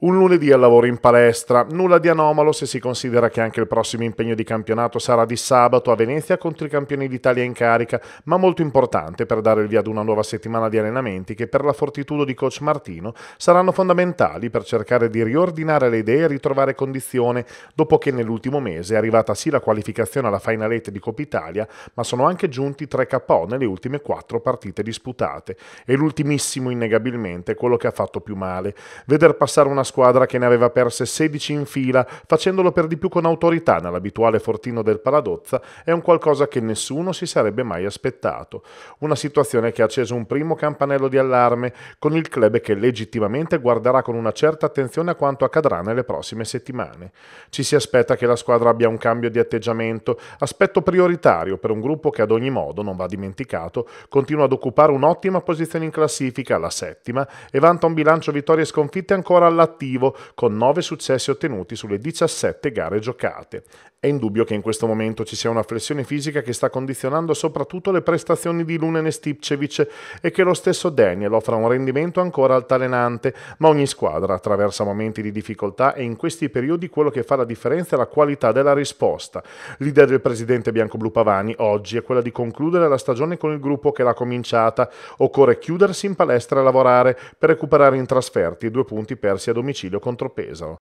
Un lunedì al lavoro in palestra, nulla di anomalo se si considera che anche il prossimo impegno di campionato sarà di sabato a Venezia contro i campioni d'Italia in carica, ma molto importante per dare il via ad una nuova settimana di allenamenti che per la fortitudo di coach Martino saranno fondamentali per cercare di riordinare le idee e ritrovare condizione dopo che nell'ultimo mese è arrivata sì la qualificazione alla finalette di Coppa Italia, ma sono anche giunti 3 KO nelle ultime 4 partite disputate e l'ultimissimo innegabilmente quello che ha fatto più male, veder passare una squadra che ne aveva perse 16 in fila, facendolo per di più con autorità nell'abituale fortino del Paradozza, è un qualcosa che nessuno si sarebbe mai aspettato. Una situazione che ha acceso un primo campanello di allarme, con il club che legittimamente guarderà con una certa attenzione a quanto accadrà nelle prossime settimane. Ci si aspetta che la squadra abbia un cambio di atteggiamento, aspetto prioritario per un gruppo che ad ogni modo, non va dimenticato, continua ad occupare un'ottima posizione in classifica, la settima, e vanta un bilancio vittorie e sconfitte ancora all'attesa attivo con 9 successi ottenuti sulle 17 gare giocate. È indubbio che in questo momento ci sia una flessione fisica che sta condizionando soprattutto le prestazioni di Lunen e Stipcevic e che lo stesso Daniel offra un rendimento ancora altalenante, ma ogni squadra attraversa momenti di difficoltà e in questi periodi quello che fa la differenza è la qualità della risposta. L'idea del presidente bianco-blu Pavani oggi è quella di concludere la stagione con il gruppo che l'ha cominciata. Occorre chiudersi in palestra e lavorare per recuperare in trasferti i due punti persi a domicilio domicilio contro Pesaro,